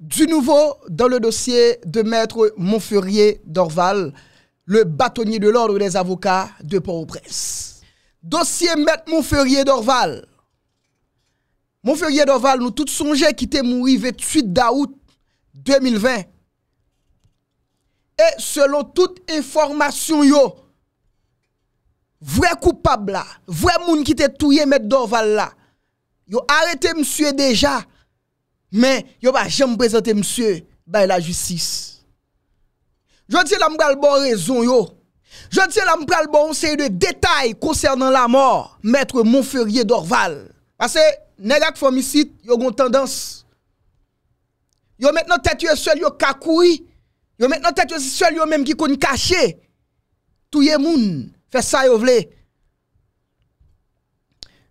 Du nouveau, dans le dossier de maître Montferrier d'Orval, le bâtonnier de l'ordre des avocats de Port-au-Prince. Dossier maître Montferrier d'Orval. Montferrier d'Orval, nous tous songeait qu'il était mort le 28 d'août 2020. Et selon toute information, yo, vrai coupable là, vrai monde qui était tué maître d'Orval là, yo arrêté monsieur déjà mais yo va jamais présenter monsieur par la justice. Je dis là m'bral bon raison yo. Je dis là m'bral bon série de détails concernant la mort maître Montferrier d'Orval. Parce que nèg ak homicide yo gon tendance Yo maintenant tête yo seul yo kakoui. Yo maintenant tête yo seul yo même qui kon caché. yon moun, fait ça yo vle.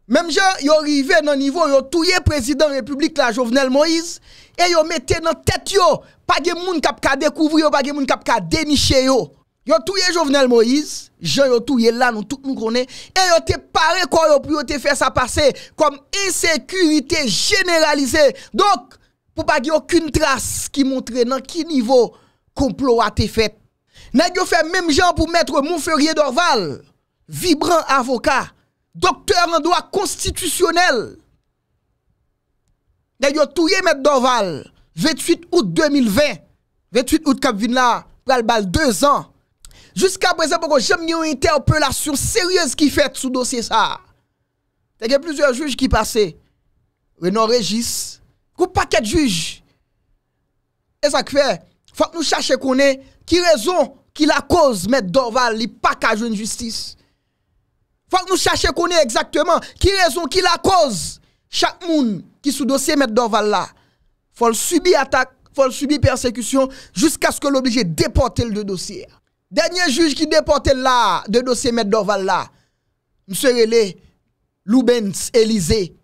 Même gens, ils arrivé dans le niveau, ils touillé président de la République, la Jovenel Moïse, et ils mis dans la tête, yo, pas de monde qui a découvert, pas de monde qui a déniché. Yo. Yo touye Jovenel Moïse, Jean yo touye là, nous tout nous connaissons, et yo te paré quoi yo ont te faire ça passer comme insécurité généralisée. Donc, pour pas qu'il aucune trace qui montre dans quel niveau complot a été fait. Nèg yo fait même gens pour mettre mon d'Orval, vibrant avocat, Dokter an doa konstitisyonel. Nè yon touye mèd Dorval, 28 out 2020, 28 out Kabvin la, pral bal 2 an. Juska breze poko jem ni yon interpelasyon seryez ki fèt sou dosye sa. Tèk yon plusieurs juj ki pase, ou yon regis, kou paket juj. E sa kwe, fòk nou chache konen ki rezon ki la koz mèd Dorval li pakajoun justice. Faut que nous cherchions connaître exactement qui raison, qui la cause. Chaque monde qui sous dossier Met d'orval là, faut subir attaque, faut le subir persécution jusqu'à ce que l'obligé déporter le dossier. Dernier juge qui déporte là, de dossier M. d'orval là, M. Relé, Loubens, Élysée,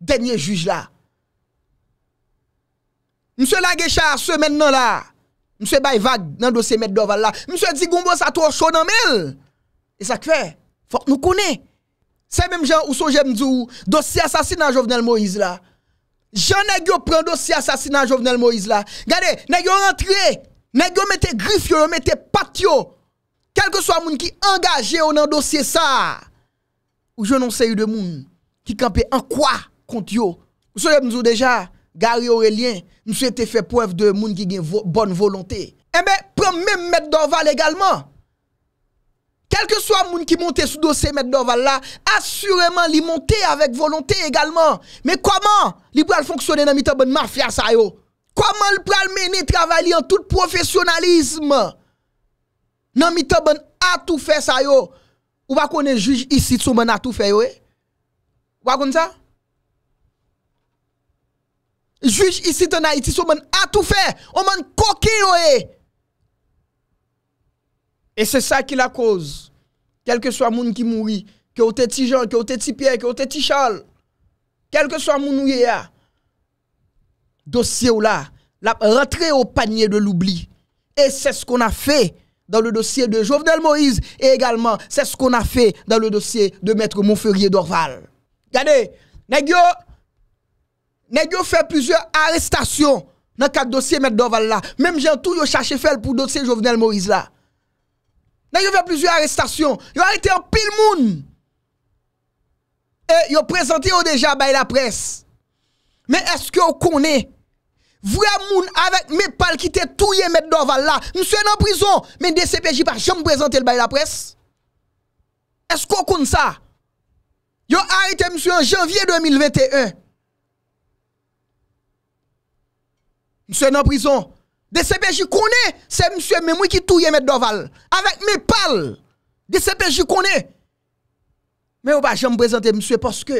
dernier juge là. M. Lagécha, ce maintenant là, M. Bayvag, dans le dossier Met d'orval là, M. Digombo, ça trop chaud dans mail. Et ça fait. Fòk nou konè. Se mèm jan ouso jèm nzou, dosye asasinan jovnel Moïse la. Jan nè gyo pren dosye asasinan jovnel Moïse la. Gade, nè gyo rentre, nè gyo mette grif yo, nè gyo mette pat yo. Kelke so a moun ki engaje yo nan dosye sa. Ou jèm non se yu de moun ki kampe an kwa kont yo. Oso jèm nzou deja, gari orèlien, nou sou ete fè pof de moun ki gen bon volonté. E mèm pren mèm mèm mèm mèm mèm mèm mèm mèm mèm mèm mèm mèm mèm mèm mèm mèm mèm Quel que soit monde qui monte sous dossier Met Doval là, assurément il monte avec volonté également. Mais comment il peut fonctionner dans mitan bonne mafia yo? Comment il peut mener travailler en tout professionnalisme? Dans mitan bonne a tout fait ça yo. Ou pas le juge ici sous bon a tout fait yo. Eh? Ou pas ça? Juge ici en Haïti sous a tout fait. On man coquin yo. Eh? Et c'est ça qui la cause. Quel que soit moun qui mourit, que vous Ti Jean, que vous êtes Pierre, que vous êtes Charles, quel que soit mon dossier ou là, la au panier de l'oubli. Et c'est ce qu'on a fait dans le dossier de Jovenel Moïse et également c'est ce qu'on a fait dans le dossier de Maître Montferrier d'Orval. Regardez, Negio, Negio fait plusieurs arrestations dans quatre dossiers Maître d'Orval là. Même j'ai tout cherché faire pour dossier Jovenel Moïse là. Ils ont fait plusieurs arrestations. Ils ont arrêté en pile moun. Et ils ont présenté déjà la presse. Mais est-ce que vous connaissez Vrai moun avec mes pales qui te touye mettre Dorval là. Monsieur en prison, mais DCPJ pas jamais présenté le bail la presse. Est-ce qu'on connaît ça ont arrêté monsieur en janvier 2021. Monsieur en prison, De sepe jy konè, se msue me mwou ki touye mèd dòval. Awek me pal, de sepe jy konè. Mè ou pa jen mprezantè msue parce ke,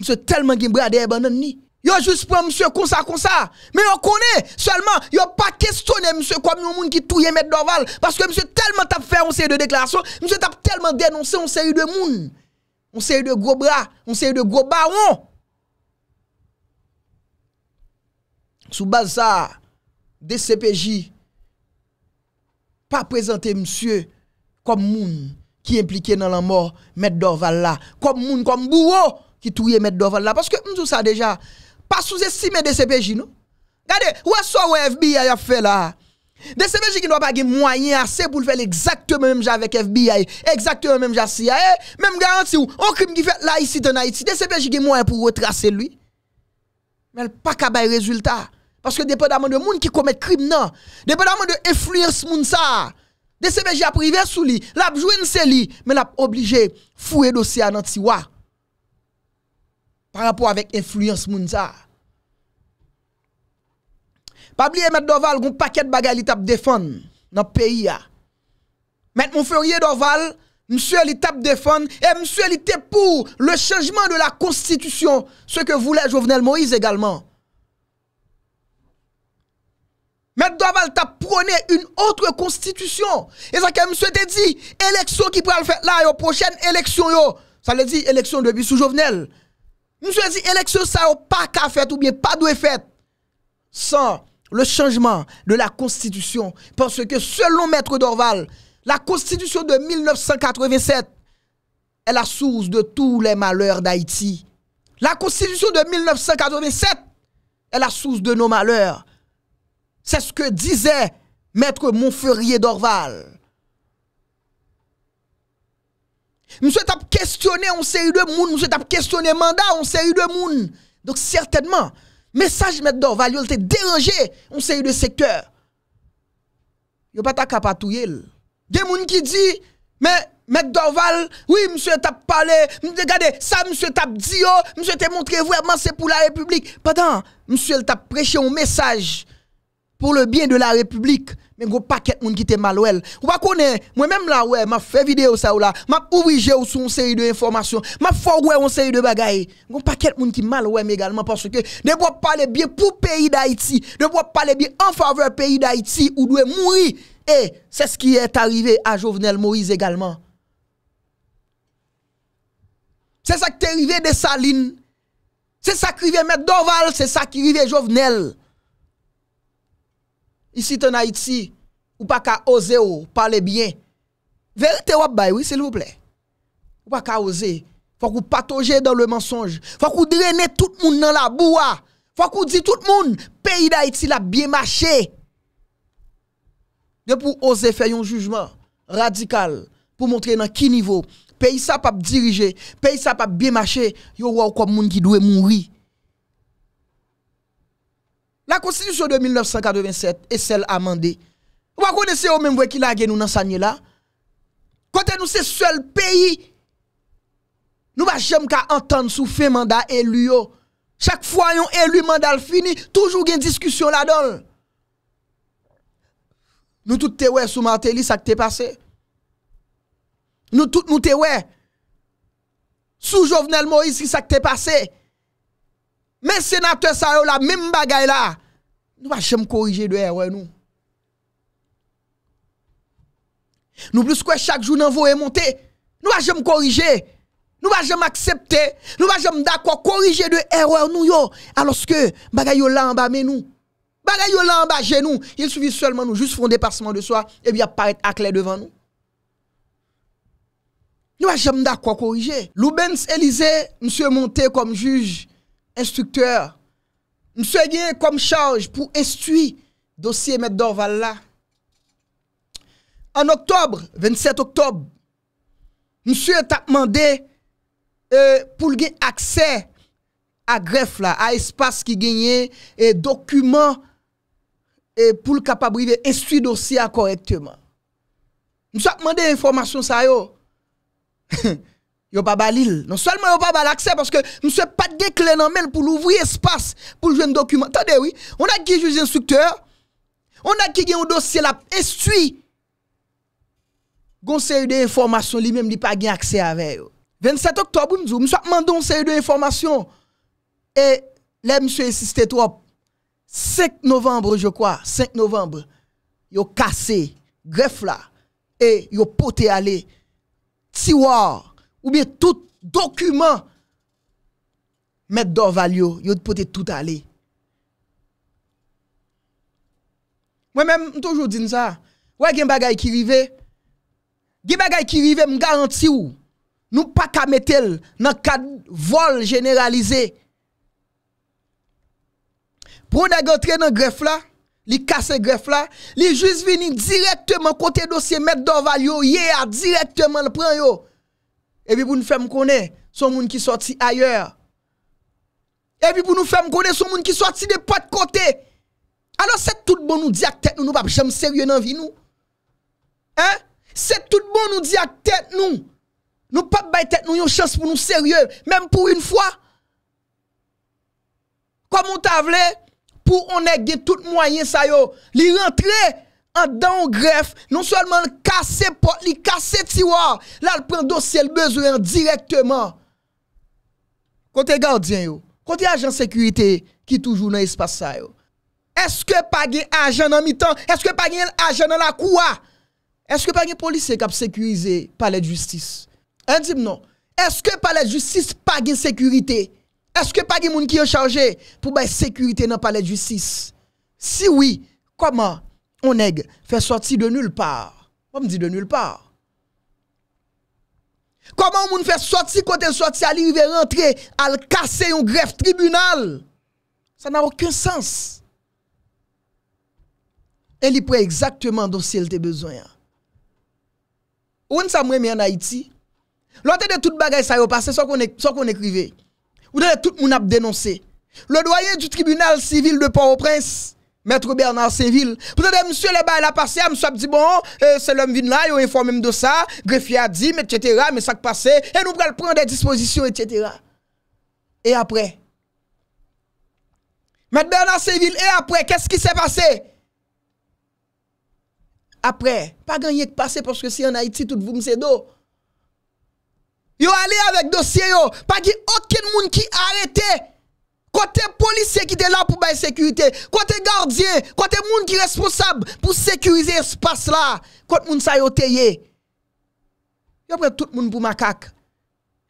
msue telman ghimbrade e eh ban nan ni. Yo jys pou msue konsa konsa. Mè ou konè, seulement yo pa kestonè msue kwa mwen mwen ki touye mèd dòval. Parce ke msue telman tap fè, msue tap telman denonsè, msue tap telman denonsè, msue tap telman denonsè, msue tap telman denonsè, DCPJ pas présenter monsieur comme moun qui est impliqué dans la mort maître Dorval là comme moun comme bourreau qui touye maître Dorval là parce que nous ça déjà pas sous-estimer DCPJ non regardez où est-ce que FBI a fait là DCPJ qui doit pas de moyens assez pour faire exactement même avec FBI, exactement même j'ai CIA, même garantie ou un crime qui fait là ici en Haïti, DCPJ qui moyen pour retracer lui. Mais elle pas qu'à résultat. Parce que dépendamment de monde qui commet crime, non. Dépendamment de influence moun ça. CBJ a privé sous lui. L'a jouen c'est lui. Mais l'a obligé fouer dossier à Nantiwa. Par rapport avec influence moun ça. Pas oublier, M. Doval, un paquet de li tap défend dans le pays. M. Ferrier Doval, monsieur li tape défendre et monsieur il était pour le changement de la constitution. Ce que voulait Jovenel Moïse également. Maître Dorval t'a prôné une autre constitution. Et ça que monsieur te dit, élection qui pourrait le faire là, yo, prochaine élection yo. Ça le dit élection de sous Jovenel. Monsieur dit élection ça n'a pas qu'à faire ou bien pas doit faire sans le changement de la constitution parce que selon Maître Dorval, la constitution de 1987 est la source de tous les malheurs d'Haïti. La constitution de 1987 est la source de nos malheurs. C'est ce que disait Maître Montferrier d'Orval. Monsieur t'a questionné un série de moun, monsieur t'a questionné mandat s'est série de moun. Donc certainement, message Maître d'Orval, il était dérangé s'est série de secteurs. Il pas de y a Des gens qui disent... mais Maître Dorval, oui, monsieur t'a parlé, regardez, ça monsieur t'a dit, oh, monsieur t'a montré vraiment c'est pour la République. Pendant, monsieur t'a prêché un message pour le bien de la République. Mais gros paquet moun qui te malouel. Ou pas connaît, moi-même là, ouais, m'a fait vidéo ça ou là, m'a obligé ou sur une série de informations, m'a fait ouais, une série de bagailles. Gros paquet moun qui malwel également parce que ne pas parler bien pour pays d'Haïti, ne pas parler bien en faveur pays d'Haïti ou doit mourir. Et c'est ce qui est arrivé à Jovenel Moïse également. C'est ça qui est arrivé de Saline. C'est ça qui est arrivé à Doval, c'est ça qui est arrivé Jovenel. Ici en Haïti, ou pas qu'à oser parler bien. Vérité ou oui, s'il vous plaît. Ou pas qu'à oser. Faut qu'on dans le mensonge. Faut qu'on drainer tout le monde dans la boua. Ah. Faut qu'on dise tout le monde, pays d'Haïti l'a bien marché. De pour oser faire un jugement radical pour montrer dans quel niveau pays ça pas diriger, pays ça pas bien marcher, yo comme moun qui doit mourir. La konstitusyon de 1987 es sel amande. Ou pa kone se ou menmwe ki la gen nou nan sanye la. Kote nou se sel peyi. Nou ba jem ka antande sou fe manda eluyo. Oh. Chak fwa yon eluy mandal fini, toujou gen diskusyon la don. Nou tout te we sou marteli sak te pase. Nou tout nou te we. Sou jovenel mo yisi sak te pase. Mais sénateur ça la même bagaille là. Nous pas jamais corriger de erreur nous. Nous plus quoi chaque jour nous voyons monter. Nous pas jamais corriger. Nous pas jamais accepter. Nous va jamais d'accord corriger de erreur nous yo. Alors que bagaille là en bas mais nous. Bagaille là en bas nous. Il suffit seulement nous juste un dépassement de soi et bien paraître à clair devant nous. Nous pas jamais d'accord corriger. L'Ubens, Elise monsieur monté comme juge msye genye kom chanj pou estui dosye Meddor Valla. An oktobre, 27 oktobre, msye ta pman de euh, pou gen akse a gref la, a espas ki genye, e dokumen e pou kapabrive estui dosye akorektemen. Msye ta pman de informasyon sa yo. Msye ta pman de informasyon sa yo. yo pas balil. Non seulement yo pas bal accès parce que monsieur pas de clé dans mail pour l'ouvrir espace pour un document. oui, on a qui juge instructeur. On a qui un dossier la instruit. conseil série de information lui même li pas accès avec yo. 27 octobre nous monsieur demandé un série de information et là monsieur insisté trop. 5 novembre je crois, 5 novembre. Yo cassé greffe là et yo poté aller tiroir Oube tout dokumen Met d'orval yo Yo pote tout ale Mwen mwen mwen toujou din sa Wè gen bagay ki rive Gen bagay ki rive mwen garanti ou Nou pa ka metel Nan ka vol generalize Prou nan gen tre nan gref la Li kase gref la Li juz vini direktman kote dosye Met d'orval yo Ye a direktman pran yo Ewi pou nou fèm konè, son moun ki sorti ayeur. Ewi pou nou fèm konè, son moun ki sorti de pat kote. Alors se tout bon nou di ak tèt nou, nou pap chèm sèrye nan vi nou. Hein? Se tout bon nou di ak tèt nou, nou pap bay tèt nou, yon chèm sèrye, mèm pou yon fwa. Kwa moun ta vle, pou onè gè tout mwayen sa yo, li rentre... an dan ou gref, non solman kase pot li, kase tiwa, la l pren dosye l bezoyan direktman. Kote gardyen yo, kote ajan sekurite ki toujou nan espasa yo. Eske pa gen ajan nan mitan, eske pa gen ajan nan la kouwa, eske pa gen polise kap sekurize palet justice. An di mnon, eske palet justice pa gen sekurite, eske pa gen moun ki yo chanje, pou bay sekurite nan palet justice. Si oui, koman, On neg, fè soti de nul par. Wè m di de nul par. Koman moun fè soti kote soti, alivè rentre, al kase yon gref tribunal. Sa nan wakè sens. El li pouè ekzaktouman don si el te bezoyan. Owen sa mwen mè an Haiti, lante de tout bagay sa yopase, sa kon ekrive, ou dene tout moun ap denonse, le doye du tribunal sivil de Port-au-Prince, Maître Bernard Seville. Peut-être eh, monsieur le bail eh, a passé, monsieur dit bon, euh, c'est l'homme vient là, il informé de ça, greffier a dit, etc., mais ça passé, et nous prenons prendre des dispositions, etc. Et après, Maître Bernard Seville, et après, qu'est-ce qui s'est passé? Après, pas gagné que passé, parce que si en Haïti, tout vous me d'eau. Yo allé avec dossier yo, pas dit aucun monde qui arrêté. Côté policier qui était là pour la sécurité, côté gardien, côté monde qui responsable pour sécuriser l'espace là, côté monde ça yoté. y prend tout le monde pour macaque.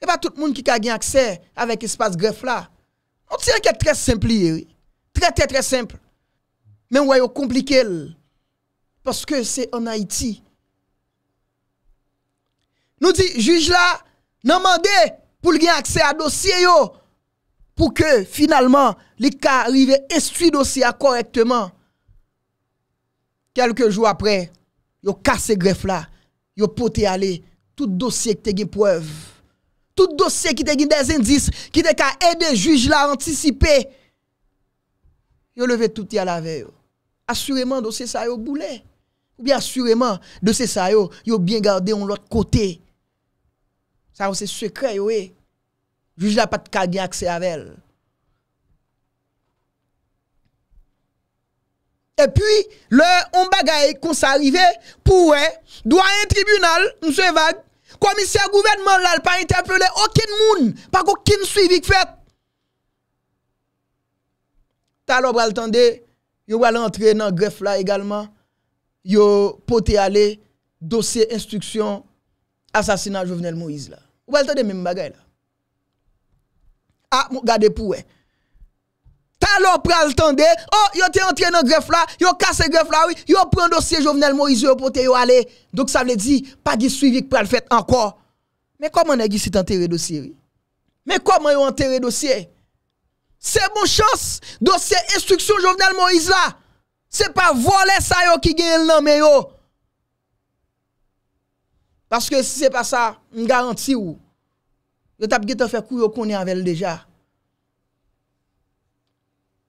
Et pas tout le monde qui a eu accès avec l'espace greffe là. On que c'est très simple Très très très simple. Mais on c'est compliqué parce que c'est en Haïti. Nous dit juge là, demandez pour gagner accès à dossier yo pour que finalement, les cas arrivent le dossier correctement. Quelques jours après, yo cassé greffe là, yo poté aller tout dossier qui te preuve. Tout dossier qui te des indices, qui te ka aider juge là anticiper. Yo levé tout à la veille. Assurément dossier ça yo boulet. Ou bien assurément dossier ça yo, bien gardé on l'autre côté. Ça c'est secret yo. Eh. juj la pat kage aksè avèl. E pwi, lè, on bagay kon sa arrive pou wè, do a yon tribunal, mse evag, komisyè gouverman lal pa interpele okin moun, pa koukin suivik fèt. Ta lò bral tande, yo wale antre nan gref la egalman, yo pote ale, dosye instruksyon, asasina jovenel Moïse la. Wale tande men bagay la. A, ah, mou gade pou we. Ta lo pral tende, oh, yo te entre nan gref la, yo kase gref la, yo pren dosye Jovenel Moise yo pote yo ale. Dok sa vle di, pa gi suivi k pral fet anko. Me koman e gi sit enterre dosye? Me koman yo enterre dosye? Se moun chans, dosye instruksyon Jovenel Moise la, se pa vole sa yo ki genye l nanme yo. Paske se se pa sa, m garanti yo. Yo tap ge te fe kou yo konye anvel deja.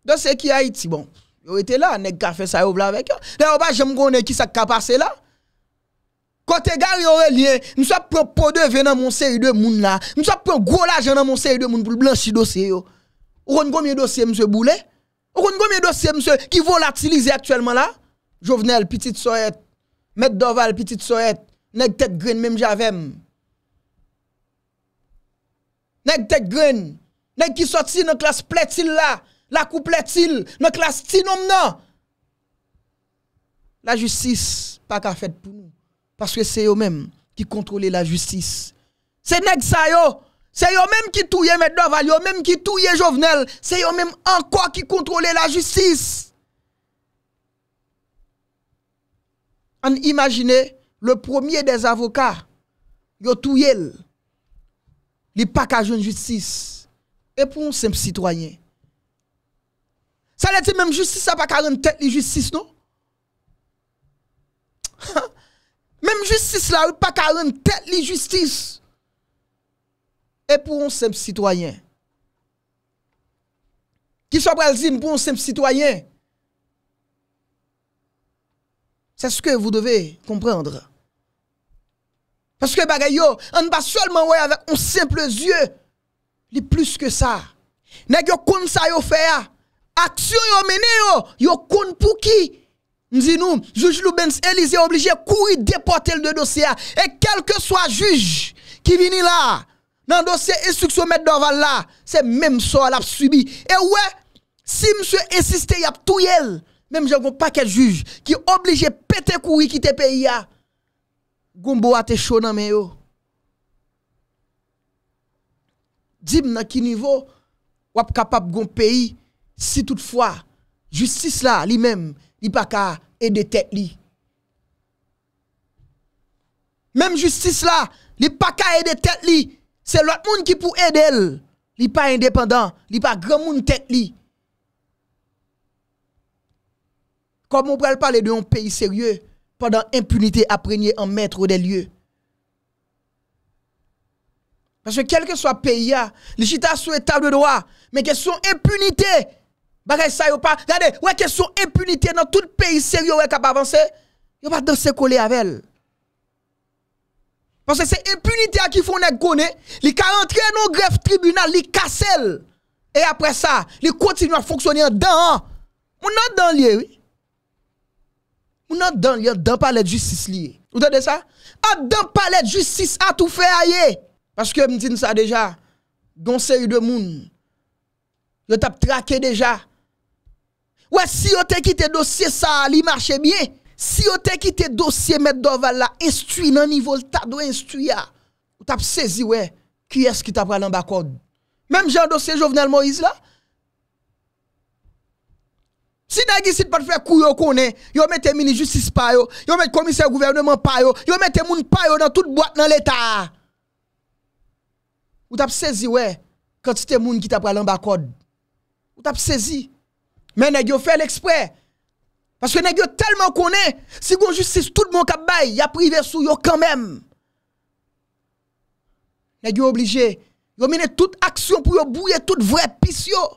Don se ki a iti bon. Yo ete la, neg ka fe sa yo bla vek yo. Le yo ba jem konye ki sa ka pase la. Kote gari yo e liye, mous ap pron podo venan monseri de moun la. Mous ap pron gwo la jenan monseri de moun pou blanshi dosi yo. Ou konye komye dosiye mse boule? Ou konye komye dosiye mse ki volatilize aktuelman la? Jovenel, piti tsoet. Meddoval, piti tsoet. Neg tek gren menm javem. nèg tête graine, nèg qui sorti dans classe plait il là, la coupe il dans classe tinom La justice pas qu'a fait pour nous parce que c'est eux-mêmes qui contrôlent la justice. C'est nèg ça yo c'est eux-mêmes qui touillent C'est eux-mêmes qui touillent Jovenel, c'est eux-mêmes encore qui contrôlent la justice. On imagine le premier des avocats, yo touillent les pa de justice. et pour un simple citoyen. Ça dire que même justice ça pas ka têtes tête li justice non? Même justice là, pas qu'à rendre tête li justice. Et pour un simple citoyen. Qui soit pour un simple citoyen. C'est ce que vous devez comprendre. Parce que bagay yo, on pas seulement ouais avec un simple yeux. Li plus que ça. Nèg yo kon sa yo fait Action yo mené yo, yo kon pour qui dis, nou, juge Loubens est obligé courir déporter le dossier et quel que soit juge qui vient là dans dossier instruction mettre Dorval là, c'est même ça l'a subi. Et ouais, si monsieur insiste y a tout Même j'ai un paquet juge qui obligé péter courir quitter pays là. Goumbo a te chou nan men yo. Dib nan ki nivou, wap kapap goun peyi, si toutfwa, justis la, li men, li pa ka ede tek li. Mem justis la, li pa ka ede tek li. Se lot moun ki pou ede el. Li pa independant, li pa goun moun tek li. Kom moun prel pale de yon peyi seryou, pendant impunité à en maître des lieux. Parce que quel que soit le pays, les chita souhaitable de droit, mais sont impunité, bagay ça pas. Regardez, ouais, sont impunité dans tout le pays sérieux ouais capable avancer, yo pas danser coller avec elle. Parce que c'est impunité qui font les connaître, les ka rentrer dans greffe tribunal, les cassel. Et après ça, ils continuent à fonctionner en dedans. Mon dans lieu, oui. ou nan dan li an dan palet justice liye. Ote de sa? An dan palet justice a tou fe a ye. Pache ke m tin sa deja, gonsen yu de moun, yo tap trake deja. Ouè, si yo te kite dosye sa a li mache bie, si yo te kite dosye met doval la, estui nan nivou lta do estui ya, yo tap sezi ouè, ki es ki tap pral an bakod. Mem jan dosye Jovenel Moïse la, Si nagi sit pa te fè kou yo konen, yo mette mini justice pa yo, yo mette komisè gouvernement pa yo, yo mette moun pa yo nan tout boate nan l'Etat. Ou tap sezi we, kante se te moun ki tap pralambakod. Ou tap sezi, men nagi yo fè l'exprès. Paske nagi yo telman konen, si goun justice tout moun kap bay, ya prive sou yo kanmen. Nagi yo oblije, yo mine tout aksyon pou yo bouye tout vre pis yo.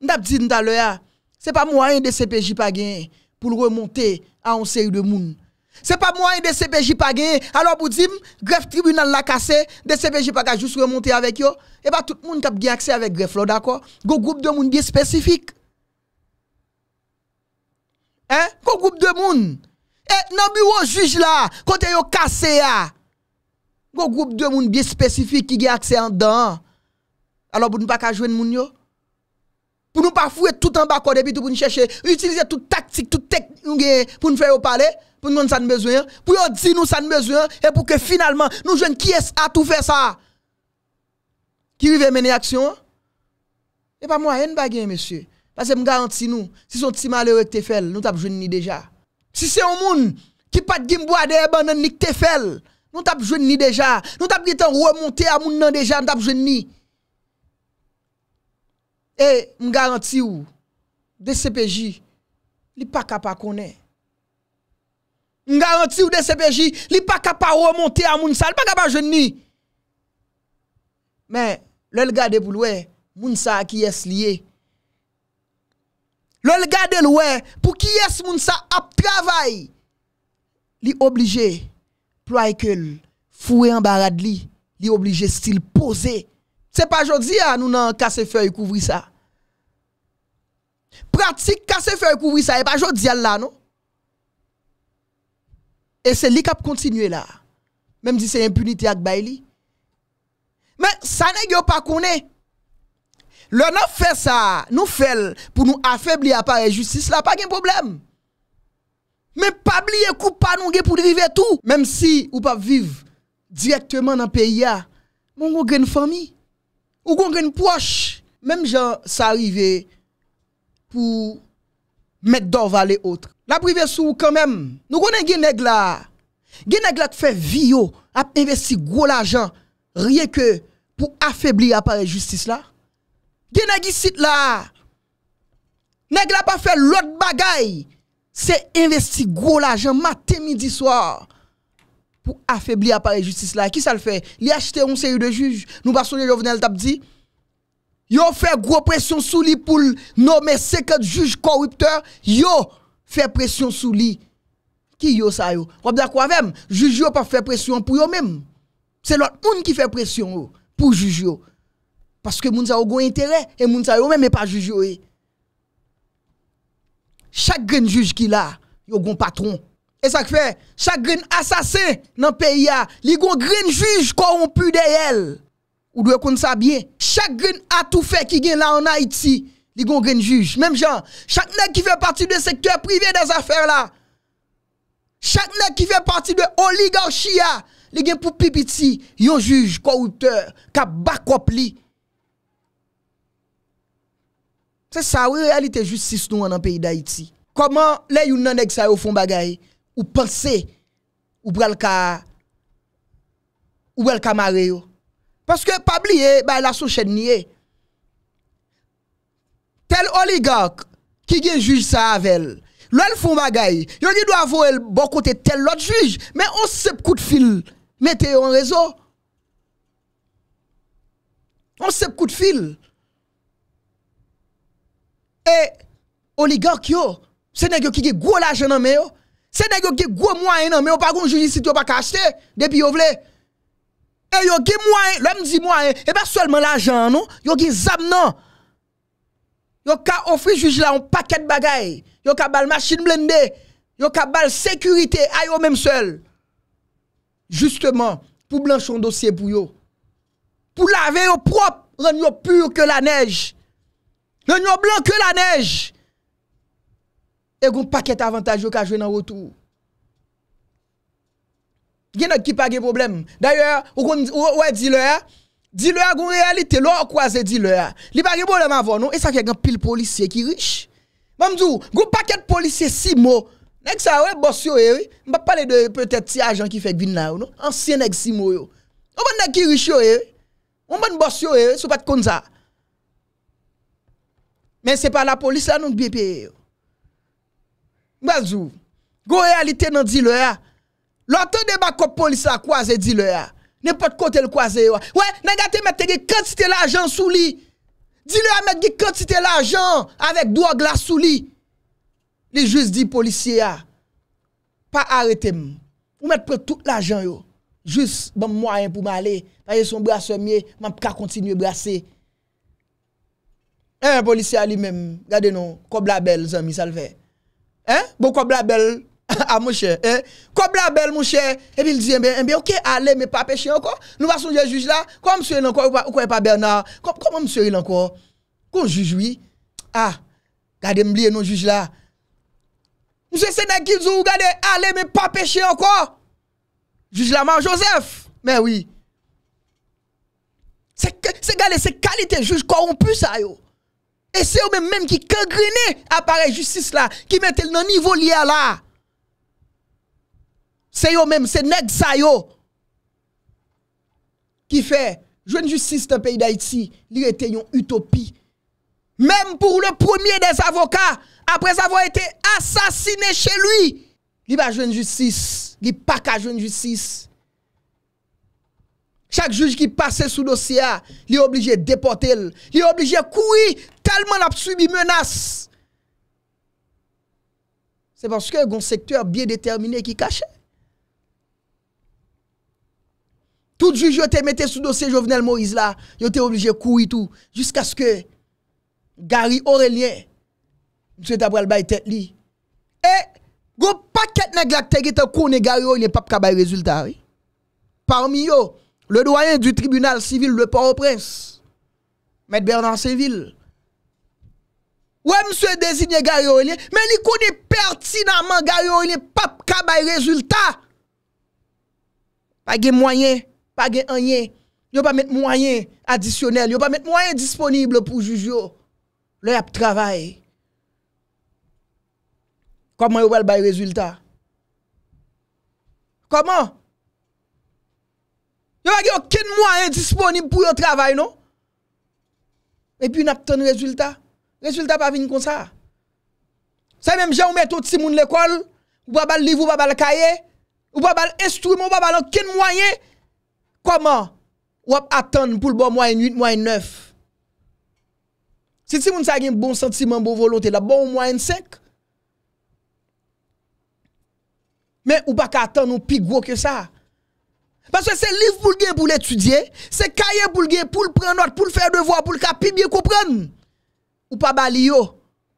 Ndap di n talo ya, se pa mwa yon DCPJ pa gen, pou remonte a onse yon de moun. Se pa mwa yon DCPJ pa gen, alo abou di m, gref tribunal la kase, DCPJ pa ka jous remonte avek yo, e ba tout moun kap gen akse avek gref lo, dako? Gou goup de moun biye spesifik. Hein? Gou goup de moun. E nan bi yo juj la, kote yo kase ya. Gou goup de moun biye spesifik ki gen akse an dan. Alo abou di m pa ka joun moun yo? pou nou parfou et tout an bakode epi tout pou nou chèche, ou utilize tout taktik, tout tek nou gen, pou nou fè yo pale, pou nou nan sa nbezouyan, pou yo di nou sa nbezouyan, e pou ke finalman nou jwen kies a tou fè sa, ki rive meni aksyon, e pa mwa en bagyen, mesye, la se m garanti nou, si son ti malè ou ek te fèl, nou tap jwen ni deja. Si se yon moun, ki pat gimbo adè e ban nan nik te fèl, nou tap jwen ni deja, nou tap gitan remonte a moun nan deja, nou tap jwen ni. E m garanti ou de sepeji, li pa kapa konen. M garanti ou de sepeji, li pa kapa remonte a mounsa, li pa kapa jenni. Men, lèl gade pou lwè, mounsa a kiyes liye. Lèl gade lwè, pou kiyes mounsa ap travay, li oblije ploykel fwe an barad li, li oblije stil posey. Se pa jodi a nou nan kase fey kouvri sa. Pratik kase fey kouvri sa e pa jodi a la nou. E se li kap kontinye la. Mem di se impunite ak bay li. Men sa ne gyo pa kone. Le nan fey sa nou fel pou nou afèb li apare justice la pa gen problem. Men pa bli e koupa nou ge pou drive tou. Mem si ou pa viv direktman nan peyi a. Moun go gen fami. Ou kon gen proche, menm jan sa rive pou mette dor valet outre. La prive sou kan menm, nou konen gen neg la, gen neg la te fe vyo ap investi gwo la jan rye ke pou afebli apare justice la. Gen neg isit la, neg la pa fe lot bagay, se investi gwo la jan mate midi swar. pou afèbli apare justice la. Ki sa l fè? Li achete yon seri de juj. Nou ba sonye yon venè l tabdi. Yon fè gros presyon sou li pou l nomè sekèd juj korruptèr. Yon fè presyon sou li. Ki yon sa yon? Wabda kwa vem? Juj yo pa fè presyon pou yon mèm. Se lor un ki fè presyon yo, pou juj yo. Paske moun sa yon gwen intère, e moun sa yon mèm e pa juj yo e. Chak gen juj ki la, yon gwen patron. E sak fe, chak grin asasen nan peyi a, li goun grin juj koronpu de yel. Ou dwe kon sa bien, chak grin atou fe ki gen la anay ti, li goun grin juj. Mem jan, chak nek ki ve pati de sektor prive de zafèr la, chak nek ki ve pati de oligau shia, li gen pou pipi ti, yon juj korote, ka bakop li. Se sawe realite justis nou anan peyi da iti. Koman le yon nan ek sawe ou fon bagayi? ou penser ou pral ka ou pral ka mare yo. Parce que pas oublier ba la souche chaîne nié. Tel oligarque qui gen juge ça avec L'ol font bagay, yo di doit voir le bon côté tel l'autre juge, mais on se coup de fil mettez en réseau. On se coup de fil. Et oligarque yo, c'est nèg qui gen gros l'argent dans main c'est gens qui gros moyens, mais on pas gon juge si tu pas acheter depuis le vle. Et yo des moyen, l'homme dit moyen, et pas seulement l'argent non, yo des zam non. Yo ka offrir juge là un paquet de bagaille. Yo ka bal machine blende yo ka bal sécurité à eux même seul. Justement pour blanchir un dossier pour eux. Pour laver propres, propre, rendre yo pur que la neige. Rendre yo blanc que la neige. E goun paket avantaj yo ka jwe nan wotou. Gen nan ki page problem. D'ayor, ou goun, ou e di lè. Di lè goun realite, lò ou kwa zè di lè. Li page problem avon nou, e sakye goun pil polisye ki riche. Mamdou, goun paket polisye si mò. Nèk sa wè bòsyo e, mbap pale dè peutè ti ajan ki fèk bin nan ou nou. Anseye nèk si mò yo. O mbè nèk ki riche yo e, o mbè nèk bòsyo e, sou pat konza. Men se pa la polis la nou biepeye yo. Bazou, go réalité le ya. L'autre débat comme police a croisé dealer. N'importe côté le croisé. Ouais, n'agaté mettre des quantité l'argent sous lui. Dealer mette des quantité l'argent avec drogue là sous lui. Les juste dit policier pas arrêter Ou mettre tout l'argent yo. Juste bon moyen pour m'aller. Parce son bras mien, m'a pas continuer brasser. Un eh, policier lui-même, regardez non, comme la belle, zami, ça le fait. Hein? Bon, quoi, blabel Ah mon cher. Hein? Quoi, blabel, mon cher. Et puis il dit, eh eh ok, allez, mais pas péché encore. Nous allons songer juge là. Comment monsieur il encore? Pourquoi pas Bernard? Comment monsieur il encore? Qu'on juge, oui. Ah, gardez m'blier non juge là. Monsieur Sénèque qui regardez, allez, mais pas péché encore. Juge là, main Joseph. Mais oui. C'est, c'est, c'est qualité juge corrompu, ça, yo. Et c'est eux-mêmes même qui l'appareil appareil justice là, qui mettent le niveau lié là. C'est eux-mêmes, c'est nèg Qui fait jeune justice dans le pays d'Haïti, il était une utopie. Même pour le premier des avocats, après avoir été assassiné chez lui, il va jeune justice, il pas qu'à jeune justice. Chak juj ki pase sou dosye a, li oblije depote el, li oblije koui, talman ap subi menas. Se panche gen sektur biye determine ki kache. Tout juj yo te mette sou dosye jovenel Moïse la, yo te oblije koui tou, jusqu'a skè gari orèlien, mswe tabrel baye tet li. E, gen paket neg lakte gite koune gari o, li pap kabay rezultari. Parmi yo, Le doyen du tribunal sivil le pa oprense. Mèd Bernard Seville. Ouè msè désigne Gari Orlé. Mè li konè pertinaman Gari Orlé. Pap ka bay rezultat. Pagè mwayen. Pagè enyen. Yo pa mèt mwayen adisyonel. Yo pa mèt mwayen disponible pou jujyo. Le ap travay. Koman yo wèl bay rezultat? Koman? Koman? Yo wak yo ken mwenye disponib pou yo travay nou? E pi wap ton rezultat? Rezultat pa vin kon sa? Sa yon menm jen ou met ou ti moun l'ekol? Ou wap bal liv ou wap bal kaye? Ou wap bal estrum ou wap bal an ken mwenye? Koman? Wap atan pou l bon mwenye 8, mwenye 9? Si ti moun sa gen bon sentimen, bon volonte la, bon mwenye 5? Men ou wap atan ou pi gwo ke sa? Parce que c'est livre pour pour l'étudier, c'est cahier pour le pour le prendre note, pour le faire devoir, pour le capir bien comprendre. Ou pas bali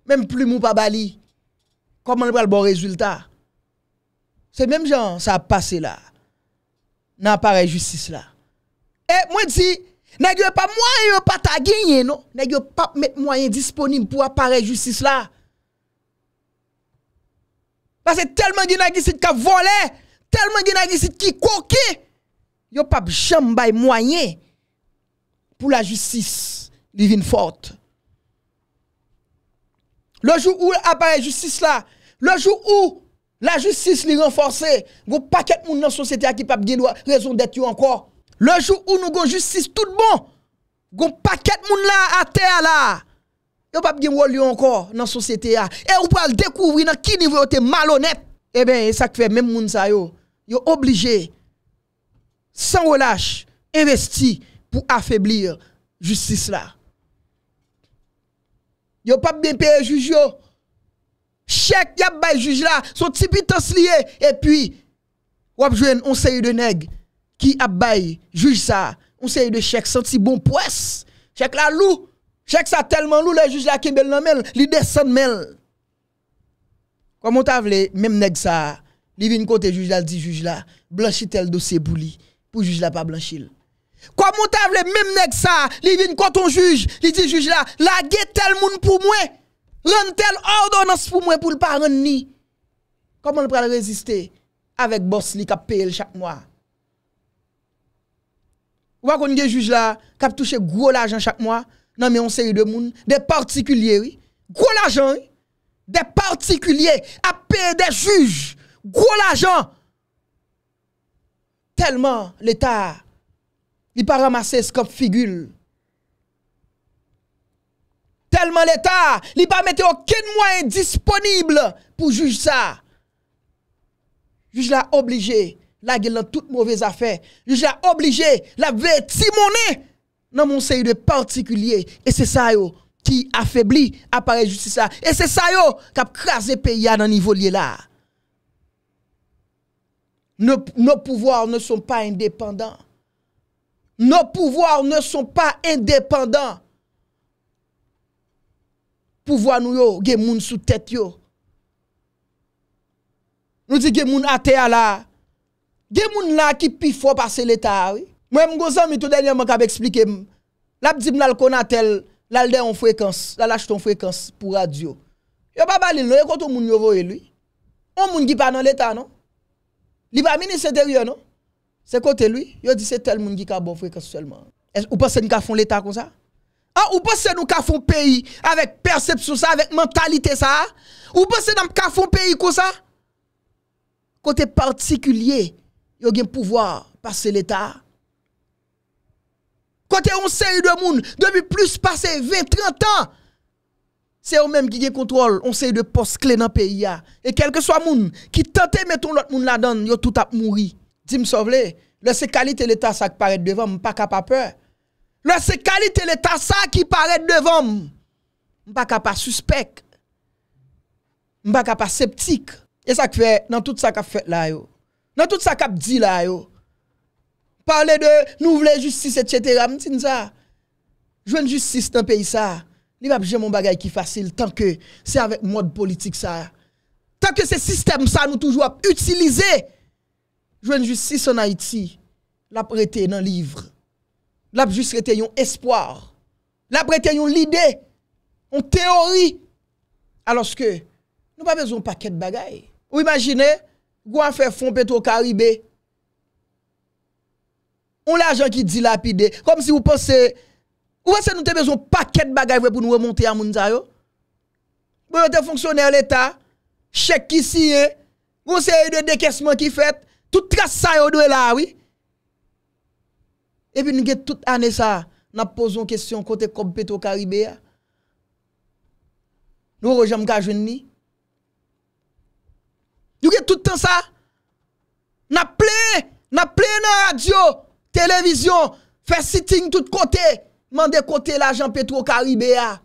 même plus, ou pas bali. Comment on le bon résultat? C'est même genre ça a passé là. Dans l'appareil justice là. Et eh, moi dis, n'a pas moyen pas ta gagner non, n'a pas mettre moyen disponible pour de justice là. Parce que tellement de gens qui volé, tellement de gens qui coqué, yo pas jamais moyen pour la justice divine forte. Le jour où apparaît justice là, le jour où la justice li renforcée, gon paquet moun dans société qui pas gen raison d'être encore. Le jour où nous gon justice tout bon, gon paquet moun là à terre là. Yo pas gen rôle encore dans société a Et ou pral découvrir dans qui niveau t'es malhonnête. Eh bien, ça fait même moun sa yo, yo obligé sans relâche, investi pour affaiblir justice là. Yo pas bien payé juge yo. Chèque y a juge là, son petit lié et puis ou a jouen on série de nèg qui a juge ça, on série de chèque senti bon presse. Chèque la lou, chèque ça tellement lou le juge là qui bel nan mel, li descend mel. Comment t'as même nèg ça, li vin côté juge là, dit juge là, blanchit tel dossier pour pour juge la pas blanchil. Comment mon même nèg ça, li vin quand on juge, li dit juge là, la tel moun pour moi, rend tel ordonnance pour moi pour le pas ni. Comment le pral résister avec boss li cap payé chaque mois. Ou pas qu'on juge là, a toucher gros l'argent chaque mois, non mais on série de moun, des particuliers gros l'argent, des particuliers à payer des juges, gros l'argent Telman l'Etat li pa ramase skop figul. Telman l'Etat li pa mette okin mwen disponible pou juj sa. Juj la oblige la gil nan tout mwovez afe. Juj la oblige la vetimone nan mwonsey de partikulye. E se sa yo ki afebli apare jutsi sa. E se sa yo kap krasi pe ya nan nivou li la. Nos, pouvoirs ne sont pas indépendants. Nos pouvoirs ne sont pas indépendants. Pouvoir nous yo, gen moun sous tête yo. Nous dit que moun gens là. terre, moun là qui je passer l'état, oui. Moi zami tout dernièrement expliquer m. L'a dit konatel, l'al fréquence, la lâche fréquence pour radio. Yo pas balin, moun yo lui. On moun qui pas dans l'état non. Li ba ministre intérieur, non? C'est côté lui. Il dit c'est tel monde qui a bon fréquence seulement. Ou pensez nous font l'État comme ça? Ah, ou pensez nous fait font pays avec perception ça, avec mentalité ça? Ou pensez nous fait font pays comme ça? Côté particulier, yo gen pouvoir passer l'État. Côté on série de monde depuis plus passé 20, 30 ans, Se yo menm ki gen kontrol, on se yu de pos kle nan peyi ya. E kelke swa moun, ki tante meton lot moun la dan, yo tout ap mouri. Dime sovle, lese kalite l'eta sa ki paret devan, mpa ka pa pe. Lese kalite l'eta sa ki paret devan, mpa ka pa suspek. Mpa ka pa septik. E sa kwe nan tout sa kap fet la yo. Nan tout sa kap di la yo. Parle de nou vle justice, etche te ram tin sa. Jwen justice nan peyi sa. Ni pap jè mon bagay ki fasil, tan ke se avèk mod politik sa. Tan ke se sistem sa nou toujou ap utilize, jwen jwist si son Haiti, lap rete nan livre. Lap jwist rete yon espoir. Lap rete yon lide, yon teori. Aloske, nou pa bezoun pakèt bagay. Ou imagine, gwa fè fon peto karibè. Ou la jan ki dilapide, kom si ou pose... Ou vese nou te bezon paket bagay vwe pou nou remonte bon, a moun ta yo? Bo yo te fonksyoner l'Etat, chek ki siye, monser yon dekesman ki fet, tout kasa yo doye la, oui? Epi nou ge tout ane sa, napozon kesyon kote kompeto karibè ya? Nou rojam kajwen ni? Nou ge tout an sa, naple, naple nan radio, televizyon, fe siting tout kote, Mandez côté l'argent pétro caribéa.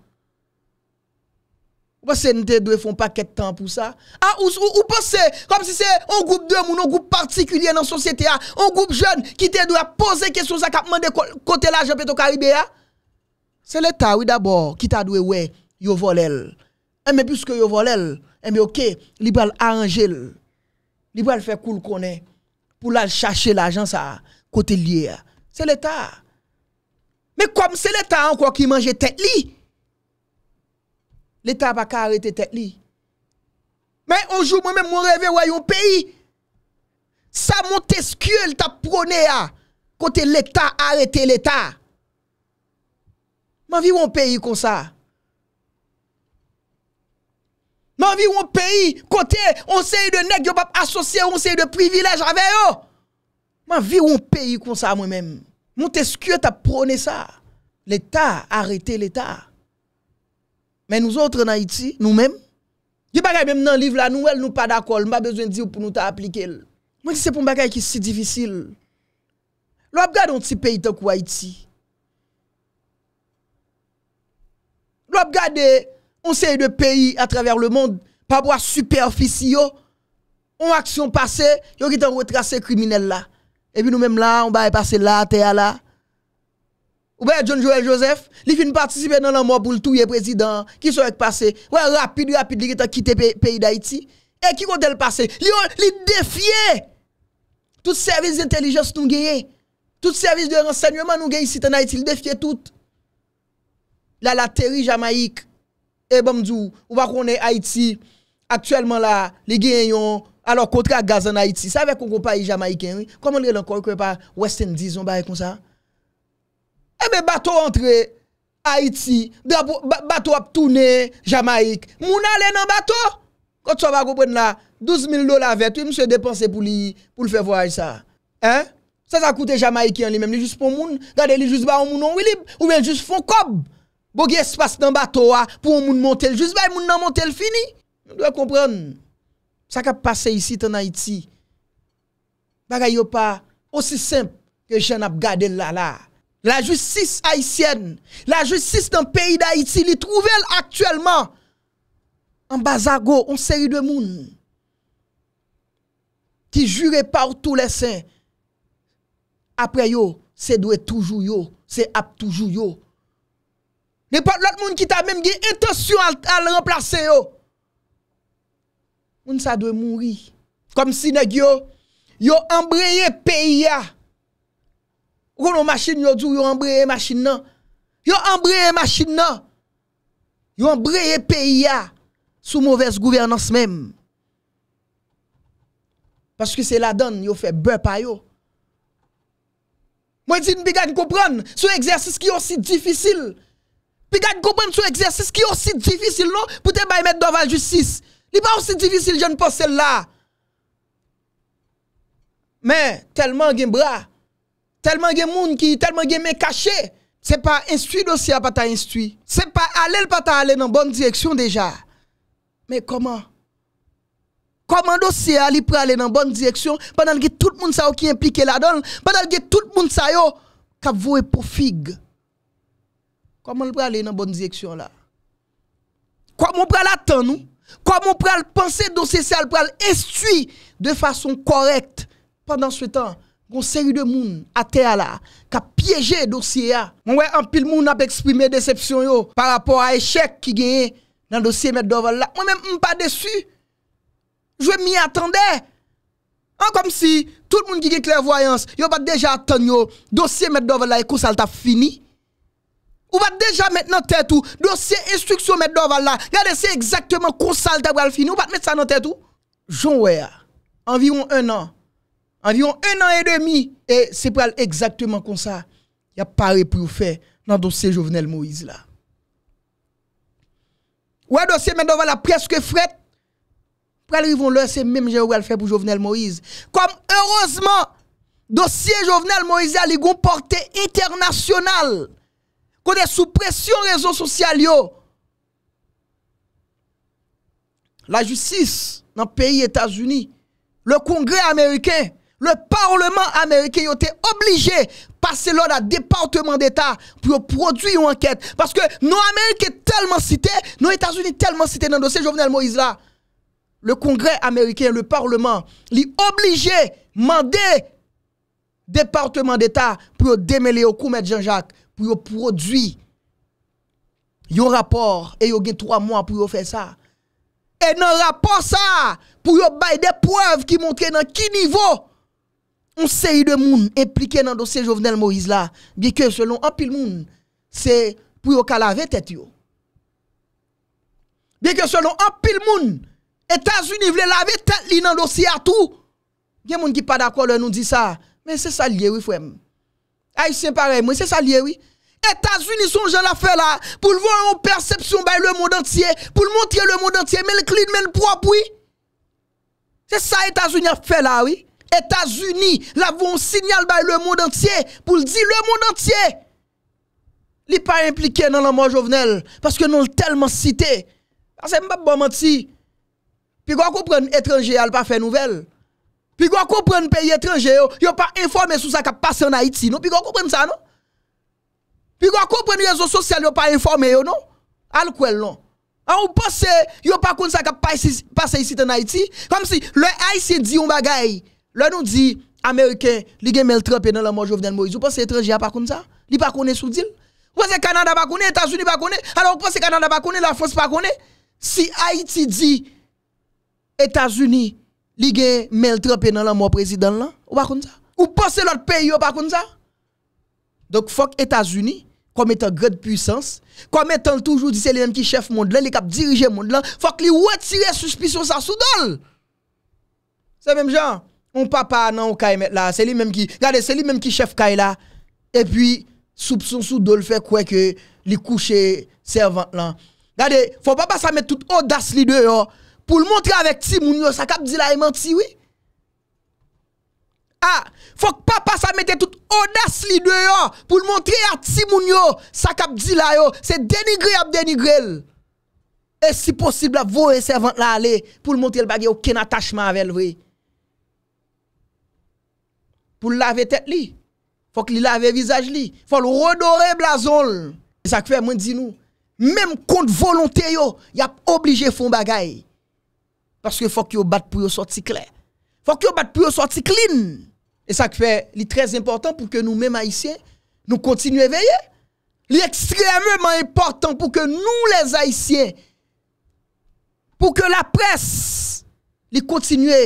Vous pensez que nous ne pas pas temps pour ça Ah, ou, ou, pensez, comme si c'est un groupe de moun, un groupe particulier dans la société, un groupe jeune qui te doit poser question ça, qui demandé côté l'argent Petro-Caribea. C'est l'État, oui, d'abord, qui t'a dû ouais, yo volel. Et eh, mais puisque yo volel, et eh, mais ok, li pral arranger, li faire cool qu'on pour la chercher l'argent ça, côté lié. C'est l'État. Men kom se l'Etat an kwa ki manje tet li, l'Etat pa ka arete tet li. Men anjou mwen men mwen revè wè yon peyi, sa monteskye l'ta prone ya, kote l'Etat arete l'Etat. Men vi wè yon peyi kon sa. Men vi wè yon peyi kote onseye de neg yo bap asosye, onseye de privilèj avè yo. Men vi wè yon peyi kon sa mwen menm. Montesquieu t'a prôné ça. L'État, arrêté l'État. Mais nous autres en Haïti, nous-mêmes, je ne même dans le livre là, nous nous pas d'accord, nous pas besoin de dire pour nous appliquer. Moi, c'est pour un bagage qui est si difficile. L'on regarde un petit pays comme Haïti. L'on regarde un série de pays à travers le monde, par voir superficie on action passée, qui t'en retracé criminel là. Et puis nous-mêmes là, on va passer là, terre là. Ou bien John Joel Joseph, il finit participer dans la mort pour le tout président. Qui serait passé? Ouais, rapide, rapide, il a quitté le pays d'Haïti. Et qui compte le passé? Il défié. Tout service d'intelligence nous gagne. Tout service de renseignement nous gagne ici en Haïti. Il défier tout. Là, la terre Jamaïque. Et eh, bon, on va connaître Haïti. Actuellement là, il gagne alo kontre eh a gazan Haiti, sa ve kon kon pa yi Jamaiken, kon men lè lankon, yi kwen pa West Indies, yon ba yi kon sa, e be bato entre Haiti, bato ap toune Jamaik, moun alè nan bato, kon tso va koupen la, 12000 do la vet, wè mse depanse pou li, pou l'fevwaj sa, eh, sa sa koute Jamaiken li, mèm li jous pou moun, gade li jous ba yon moun an wili, ou ven jous fon kob, bo gè espas nan bato wa, ah, pou moun montel jous ba, moun nan montel fini, nou dwe kompran, Ça qui a passé ici en Haïti, yo pas aussi simple que j'en ai gardé là là. La justice haïtienne, la justice dans le pays d'Haïti, les trouve actuellement en basago, une série de monde qui jure par tous les saints. Après yo, c'est toujours yo, c'est ap toujours yo. pas l'autre monde qui t'a même intention à remplacer yo. Moun sa dwe moun ri. Kom si neg yo, yo embriye peyi ya. Kou nou machin yo dwe, yo embriye machin nan. Yo embriye machin nan. Yo embriye peyi ya. Sou mouvez gouvernance men. Paske se la dan, yo fe bè pa yo. Mwen di nou bigan koupran, sou egzersis ki yo si difisil. Bigan koupran sou egzersis ki yo si difisil nou, pouten bay met doval justis. n'est pas aussi difficile, je ne pense là. Mais tellement il y a bras, tellement il y monde qui, tellement caché, ce n'est C'est pas instruit dossier, pas ta instruit. C'est pas aller, pas ta aller dans la bonne direction déjà. Mais comment? Comment dossier ali pour aller dans la bonne direction pendant que tout le monde qui est impliqué là-dedans, pendant que tout le monde sa yo qui voué pour figue. Comment on peut aller dans la bonne direction là? Comment on peut l'attendre nous? Kwa moun pral panse dosye se al pral estwi de fason korekt. Pendan sou etan, goun seri de moun ate a la, ka pyeje dosye a. Mwen wè ampil moun ap eksprime decepsyon yo, par rapport a echek ki genye nan dosye mèd dovel la. Mwen mèm mpa desu, jwè mi atende. An kom si, tout moun ki genye klervoyans, yo bat deja aten yo, dosye mèd dovel la e kous al ta fini. Ou va déjà maintenant tête tout. Dossier instruction mettre là. Regardez c'est exactement comme ça le finir. Ou va mettre ça dans tête tout. Jean ouais, environ un an. Environ un an et demi. Et c'est pas exactement comme ça. Il a paré pour faire dans le dossier Jovenel Moïse là. Ouais dossier mettre presque fret. Pour aller là, c'est même j'ai le fait pour Jovenel Moïse. Comme heureusement, dossier Jovenel Moïse a une portée internationale est sous pression réseaux sociaux La justice dans le pays États-Unis, le Congrès américain, le Parlement américain ont été obligés passer l'ordre à département d'État pour produire une enquête. Parce que nous, Américains, tellement cités, nos États-Unis, tellement cités dans le dossier Jovenel Moïse là. Le Congrès américain, le Parlement, est obligé mandé département d'État pour démêler au coup Jean-Jacques pour produire un rapport et yon avez trois mois pour faire ça. Et dans rapport ça, pour yon bail des preuves qui montrent dans quel niveau on série de monde impliqué dans le dossier Jovenel Moïse là, bien que selon un pile monde, c'est pour y calaver tête yo. Bien que selon un pile monde, États-Unis veulent laver tête li dans dossier à tout. Bien monde qui pas d'accord nous dit ça, mais c'est ça lié oui frère c'est pareil, moi c'est ça lié, oui. États-Unis sont gens la fait là pour voir en perception par bah, le monde entier, pour montrer le monde entier, mais le clean, mais le propre, oui. C'est ça États-Unis a fait là, oui. États-Unis, là, vont signal par bah, le monde entier pour dire le monde entier. Il pas impliqué dans la mort Jovenel parce que nous tellement cité. Parce que je bon pas mentir. Puis quoi comprendre, étranger, il pas fait nouvelle. Pi gwa koupren peyi etreje yo, yo pa informe sou sa ka pase yon Haiti, no? Pi gwa koupren sa, no? Pi gwa koupren yon zo sosyal, yo pa informe yo, no? An kwel, no? An ou pose, yo pa kon sa ka pase yon site en Haiti, kom si le ICD yon bagay, le nou di, Ameriken, li gen Mel Trump ene la Mojov den Moj, ou pose etreje ya pa kon sa? Li pa kone sou dil? Ou pose Kanada pa kone, Etasuni pa kone? An ou pose Kanada pa kone, la Fos pa kone? Si Haiti di, Etasuni, Ligue mel trempé dans la mort président là, ou pas comme ça. Ou pensez l'autre pays ou pas comme ça. Donc faut que États-Unis comme étant grande puissance, comme étant toujours dit c'est les mêmes qui chef monde là, les cap diriger monde là, faut que li retirer suspicion ça sous C'est même genre on papa non ou kay là, c'est lui même qui regardez, c'est lui même qui chef kay là et puis soupçon sous dol fait quoi que li coucher servante là. Regardez, faut pas pas ça mettre toute audace li dehors pou l montre avèk ti moun yo sak ap di la e manti, wè. Ha, fòk papa sa mette tout odas li dè yo, pou l montre a ti moun yo sak ap di la yo, se denigre ap denigre l. E si posib la vò e servant la lè, pou l montre l bagay ou ken atachman avèl wè. Pou l lave tèt li, fòk li lave vizaj li, fòk l rodore blason l. E sak fè mwen di nou, mèm kont volontè yo, yap oblige fòn bagay. Parce que faut qu'ils battent pour sortir clair. Faut qu'ils battent pour sortir clean. Et ça fait très important pour que nous-mêmes haïtiens nous continuions à veiller. C'est extrêmement important pour que nous les haïtiens pour que la presse continue à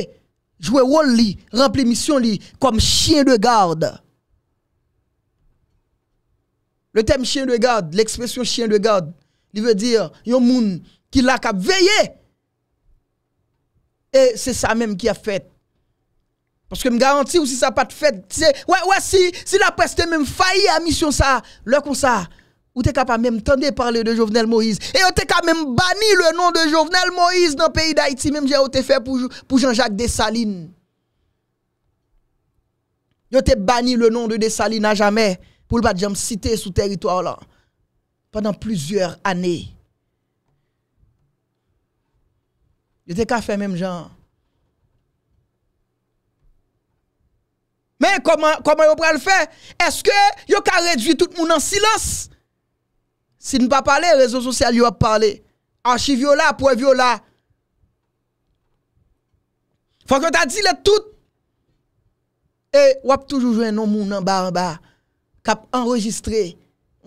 jouer rôle à remplir mission comme chien de garde. Le terme chien de garde, l'expression chien de garde, il veut dire un monde qui l'a cap veiller et c'est ça même qui a fait. Parce que me garantis aussi si ça pas de fait, ouais ouais si si la presse même failli à mission ça, là comme ça, ou t'es capable même de parler de Jovenel Moïse et ou t'es capable même banni le nom de Jovenel Moïse dans le pays d'Haïti même j'ai été fait pour Jean-Jacques Dessalines. Yo t'es banni le nom de Dessalines à jamais pour ne pas jamais citer sous territoire là pendant plusieurs années. Yo te ka fè mèm jan. Mè, koman yo pral fè? Eske, yo ka redwi tout mounan silas? Si nou pa pale, rezo sosyal yo ap pale. Anchi viola, pouè viola. Fòk yo ta di le tout. E, wap toujou jwen nou mounan barba. Kap enregistre,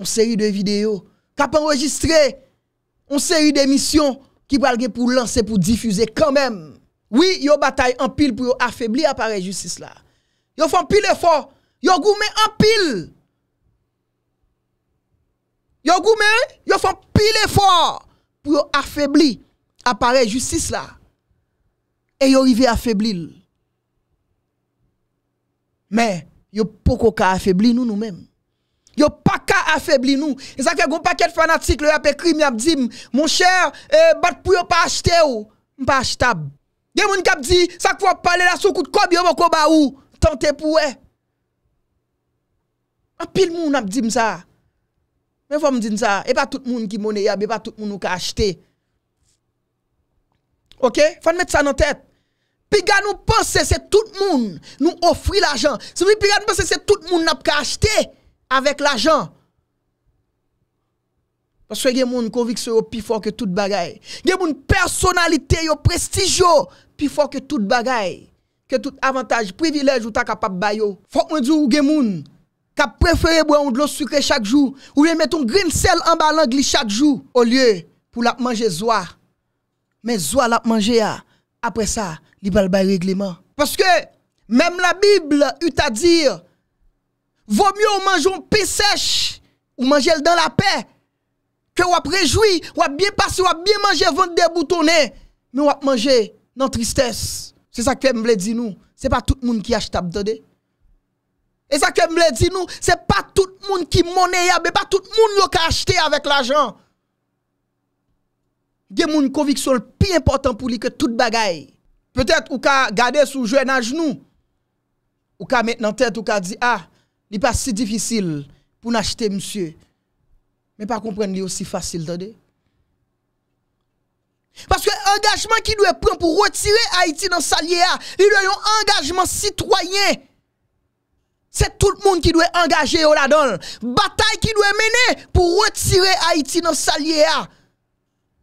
on seri de video. Kap enregistre, on seri de misyon. qui parle pour lancer, pour diffuser quand même. Oui, yo bataille en pile pour affaiblir l'appareil justice là. Yo font pile effort. Yo goumé en pile. Yo Y yo font pile effort pour affaiblir appareil justice là. Et yo arrivé affaiblir. Mais yo poko ka affaiblir nous nous-mêmes. Yo pa ka afebli nou. E zake yon paket fanatik lè yon pe krim yon ap di moun chèr eh, bat pou yon pa achete ou. Mpa achetab. De moun kap di sak fwa pale la sou kout kob yon mko ba ou. Tante pou wè. A pil moun ap di mza. Mwen fwa mdi mza. E pa tout moun ki moun e yab. E pa tout moun nou ka achete. Ok. Fwa n met sa nan tet. Pi ga nou posese tout moun. Nou ofri l'ajan. Si mwen pi ga nou posese tout moun nou ap ka achete. avec l'argent. Parce que y a des sont plus fort que toute bagaille. Il y a une personnalité, yo prestige plus fort que toute bagaille. Que tout avantage, privilège ou ta capable Il Faut que dise ou les gens qui préféré boire de l'eau sucrée chaque jour ou bien mettre un de sel en bas chaque jour au lieu pour la manger zoa. Mais zoa la manger ah, après ça, il va le règlement. Parce que même la Bible eut à dire Vomyo ou manjoun pi sech, ou manjel dan la pe, ke wap rejoui, wap bien pasi, wap bien manje, vant de boutonè, men wap manje nan tristès. Se sa kem vle di nou, se pa tout moun ki achte abdode. E sa kem vle di nou, se pa tout moun ki mounè ya, be pa tout moun lo ka achte avèk la jan. Gen moun konvik son pi important pou li ke tout bagay. Pe tèt ou ka gade soujouè nan jnou, ou ka men nan tèt ou ka di a, ah, n'est pas si difficile pour acheter monsieur. Mais pas comprendre est aussi facile, Parce que l'engagement qui doit prendre pour retirer Haïti dans sa il doit un engagement citoyen. C'est tout le monde qui doit engager là-dedans. Bataille qui doit mener pour retirer Haïti dans sa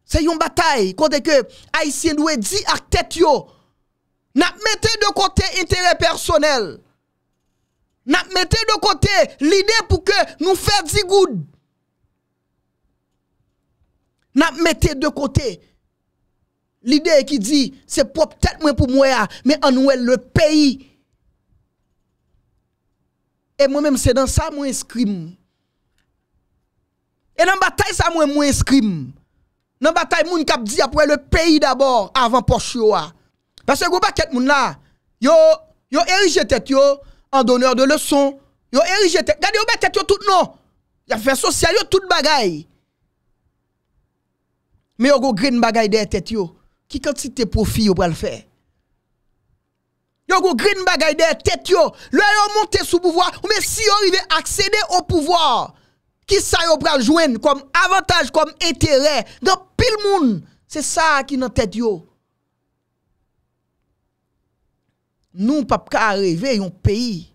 C'est une bataille. Quand que Haïtien doit dire à tête yo. mettez de côté intérêt personnel. N ap mette de kote lide pou ke nou fè zi goud. N ap mette de kote lide ki di se pop tèt mwen pou mwè a, mwen anwè lè peyi. E mwen mèm se dan sa mwen skrim. E nan batay sa mwen mwen skrim. Nan batay mwen kap di ap wè lè peyi d'abord avan poch yo a. Basè goupa ket moun la, yo erijetet yo, en donneur de leçons. Yo érigé tête. Regardez, yo tête tout non. Ils fait social yo tout bagay. Mais yo go green bagay de tête yo. Qui quantité profit pour pral faire? Yo go green bagay de tête yo. Le yo monte sous pouvoir, mais si yo arrive accéder au pouvoir, qui ça yo pral joindre comme avantage, comme intérêt dans pile monde. C'est ça qui dans tête yo. nous pas arriver d'un un pays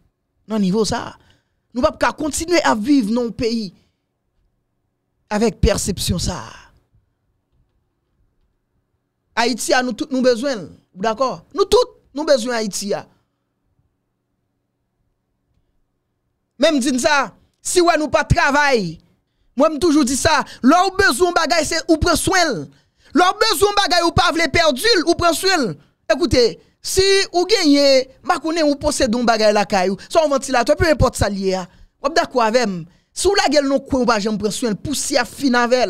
dans niveau ça nous pas continuer à vivre dans un pays avec perception ça Haïti a nous tous nous besoin d'accord nous tous nous besoin Haïti même dit ça si on nous pas travail moi me toujours dit ça leur besoin bagay c'est ou prend soin leur besoin bagay ou pas vle perdul ou prend soin écoutez si ou gagnez, ma ou possède un bagay la caillou, un ventilateur peu importe ça lié Vous Ou d'accord avec vous la gueule non quoi ou pas j'en prend soin poussière fin. avec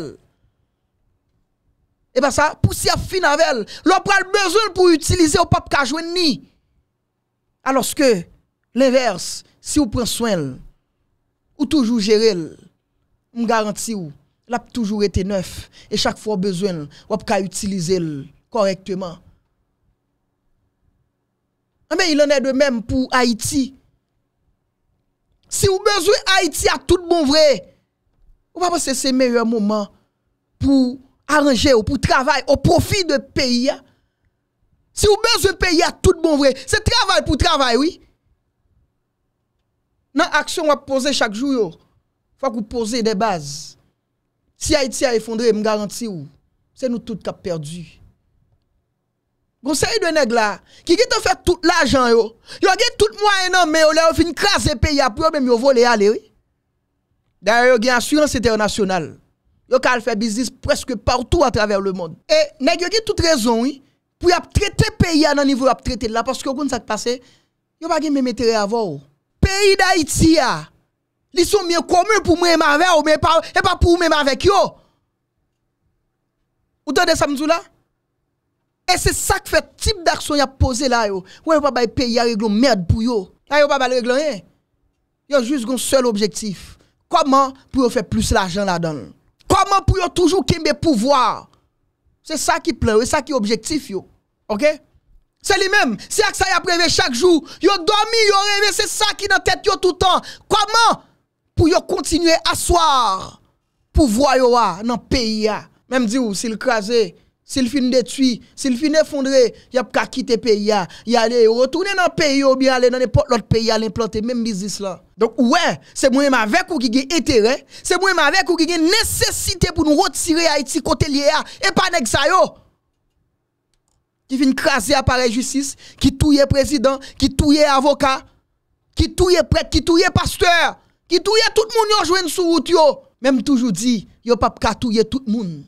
Et ben ça poussière fin avec Vous besoin pour utiliser au pape ka ni. Alors que l'inverse, si vous prenez soin ou toujours gérer, vous garanti ou l'a toujours été neuf et chaque fois besoin ou ka utiliser correctement. Amè, ah, il anè de mèm pou Haiti. Si ou bezwe Haiti a tout bon vre, ou pa pa se se mè yon mouman pou aranje ou pou travay, ou profi de peyi. Si ou bezwe peyi a tout bon vre, se travay pou travay, oui. Nan aksyon wap pose chak jou yo, fwa kou pose de baz. Si Haiti a refondre, m garanti ou, se nou tout ka perdi. Gonseri de neg la, ki ge te fè tout l'ajan yo, yo ge tout mwa enan men yo le yo fin kras e peya pou yo men yo vo le ale yo. Da yo ge ansuransi ternasyonal, yo kal fè bizis preske partou a traver le moun. E neg yo ge tout rezon yo pou yo ap tretè peya nan nivou ap tretè la, paske yo goun sa kpase, yo bagi me metere avou. Peyi da iti ya, li sou mwen komun pou mwen mave ou mwen pa, e pa pou mwen mave kyo. Ote de samzou la? Et c'est ça que fait type d'action y a posé là yo. Ouais, pas paye pays à régler merde pour yo. Là yo pas règle régler rien. Yo juste un seul objectif. Comment pour faire plus l'argent là-dedans Comment pour toujours kimbe pouvoir C'est ça qui pleure, c'est ça qui objectif yo. OK c'est lui-même. C'est ça qui y a prévu chaque jour. Yo dormi, yo rêvé, c'est ça qui dans tête yo tout le temps. Comment pour yo continuer à soir pouvoir yo dans le pays Même dit ou s'il crasez. S'il fin détruit, s'il fin effondré, il a qu'à quitter le pays, il aller retourner dans le pays ou bien aller dans n'importe l'autre pays, à l'implanter, même business là. Donc ouais, c'est moi même avec ou qui a intérêt, c'est moi même avec ou qui a nécessité pour nous retirer Haïti côté lié et pas nèg ça Qui vient craser appareil justice, qui touille président, qui touille avocat, qui touille prêtre, qui touille pasteur, qui touille tout le monde yo joindre sous route yo. Même toujours dit, a pas touiller tout le monde.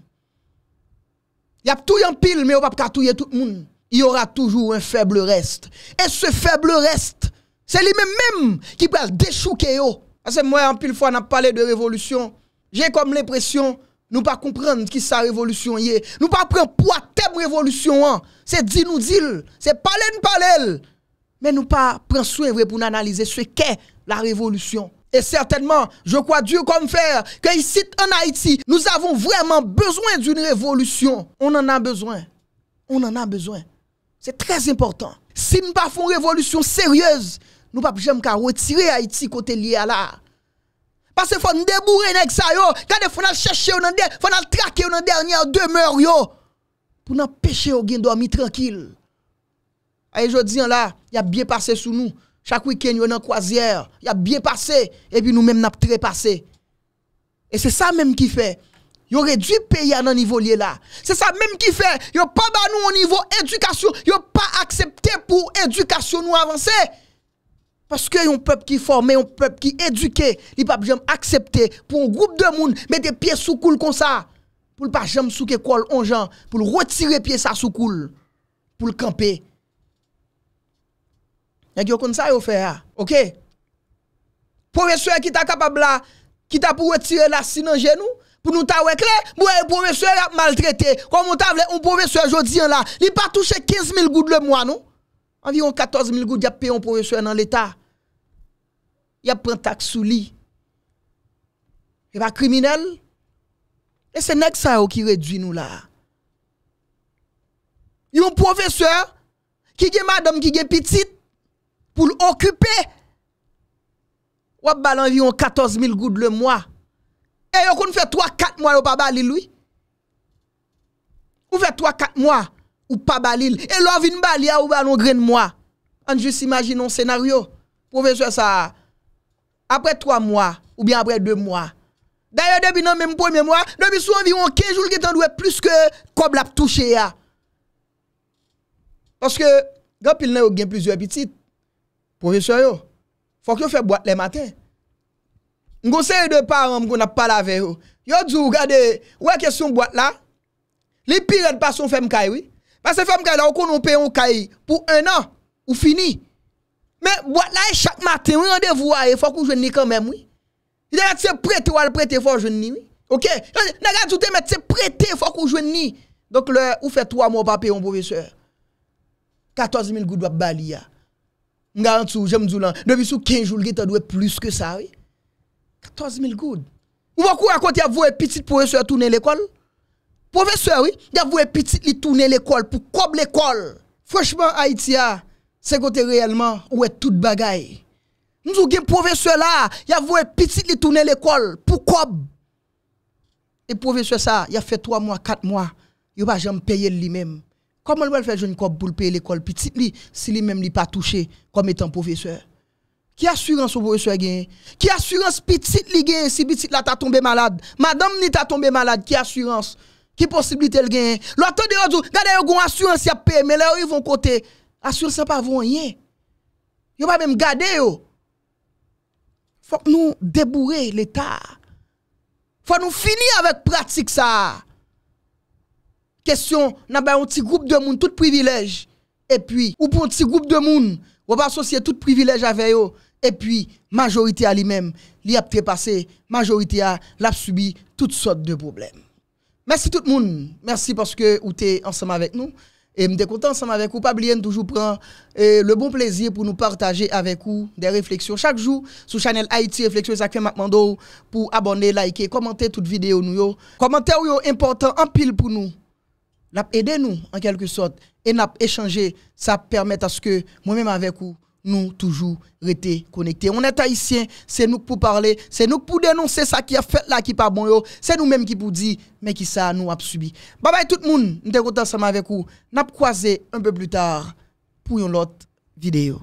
Il y a tout en pile, mais on va pas tout le monde. Il y aura toujours un faible reste. Et ce faible reste, c'est lui-même qui va déchouquer. Parce que moi, en pile fois, on a parlé de révolution. J'ai comme l'impression, nous pas comprendre qui sa révolution est. Nous pas prendre poids thème révolution. Hein. C'est dit nous dit, c'est parler nous parler. Mais nous pas prendre soin pour analyser ce qu'est la révolution. Et certainement, je crois Dieu comme faire que ici en Haïti, nous avons vraiment besoin d'une révolution. On en a besoin. On en a besoin. C'est très important. Si nous ne faisons pas une révolution sérieuse, nous ne pouvons pas retirer Haïti côté lié à là. Parce qu'il faut nous débourrer avec ça, il faut nous chercher, il faut nous traquer dans la dernière demeure, pour nous empêcher de dormir tranquille. Et je dis là, il a bien passé sous nous. Chaque week-end, il y croisière. Il a bien passé. Et puis nous-mêmes, nous très passé. Et c'est ça même qui fait. Ils réduit le pays à un niveau là. C'est ça même qui fait. Ils pas pas nous au niveau éducation. Ils pas accepté pour éducation nous avancer. Parce que un peuple qui formé, un peuple qui éduqué, il pas jamais accepté pour un groupe de monde mettre des pieds sous coule comme ça pour pas jamais sous que on gens pour retirer pieds ça sous coule pour le camper. Nèg yo kon ça e e yo fait OK Professeur qui t'a capable là qui t'a pour retirer la sinon en genou pour nous ta clair pour professeur a maltraité Comment on t'a un professeur jodi là il pas touché 15 000 gouttes le mois non environ 14 000 gouttes y a payé un professeur dans l'état y a pris taxe sous lui n'est pas criminel et c'est ça qui réduit nous là un professeur qui est madame qui est petite pour l'occuper. Ou bal environ 14 000 gouttes le mois. Et vous fait 3-4 mois ou pas balil, lui. Ou fait 3-4 mois ou pas balil. Et l'on vient balil ou balon grain mois. On juste imagine un scénario. Professeur ça, après 3 mois ou bien après 2 mois. D'ailleurs, depuis le même premier mois, depuis sou environ 15 jours, qui est plus que comme l'a touché. Parce que, quand il y a plusieurs petits. Profesor yo, fòk yo fè boat lè matè. Ngo se yon dè param kon ap pala vè yo. Yo djou gade, wè kè soun boat la? Li piret pas yon fèm kaj, wè? Mas yon fèm kaj la, wè konon peyon kaj pou 1 an, wè fini. Mè boat la e chak matè, wè yon dè vwa e, fòk ou jwen ni kanmèm, wè? Yon dè gade tse prete, wè lè prete fòk ou jwen ni, wè? Ok? Yon dè gade toutè mè tse prete, fòk ou jwen ni. Donk lè, wè fè 3 mò papeyon, profesor. 14 Je Garantou, j'aime dire depuis sous 15 jours, il doit plus que ça, oui. 14 000 gouttes. Ou beaucoup à côté, vous petite professeur tourner l'école. Professeur, oui, vous petite li tourner l'école pour combler l'école. Franchement, Haïti, ah, c'est côté réellement où est toute bagaille. Nous avons professeur là, il a un petit li tourner l'école pour cob. Et professeur ça, il a fait 3 mois, 4 mois, il pas jamais payé lui-même. Comment elle faire jeune cop pour payer l'école petit li si lui même li pas touché comme étant professeur Qui assurance au professeur gagne Qui assurance petit li gagne si petit là t'a tombé malade Madame ni t'a tombé malade qui assurance Qui possibilité le gagne L'autre de dit regardez une assurance y a mais là ils vont côté assurance pas vaut rien. Yo pas même garder yo. Faut nous débourrer l'état. Faut nous finir avec pratique ça question, n'a pas un petit groupe de monde, tout privilège. Et puis, ou pour un petit groupe de monde, on va associer tout privilège avec eux. Et puis, majorité à lui-même, lui a trépassé, majorité à l'a subi toutes sortes de problèmes. Merci tout le monde. Merci parce que vous êtes ensemble avec nous. Et je content ensemble avec vous. Pas oublier toujours prend euh, le bon plaisir pour nous partager avec vous des réflexions. Chaque jour, sur Channel Haïti, réflexion fait Macmando pour abonner, liker, commenter toute vidéo. Nous, commentaire important en pile pour nous n'a aidé nous en quelque sorte et n'a échangé ça permet à ce que moi-même avec vous nous toujours rester connectés. On est haïtiens, c'est nous pour parler, c'est nous pour dénoncer ça qui a fait là qui pas bon c'est nous-mêmes qui pour dire mais qui ça nous a subi. Bye bye tout le monde, nous content ensemble avec vous. N'a croisé un peu plus tard pour une autre vidéo.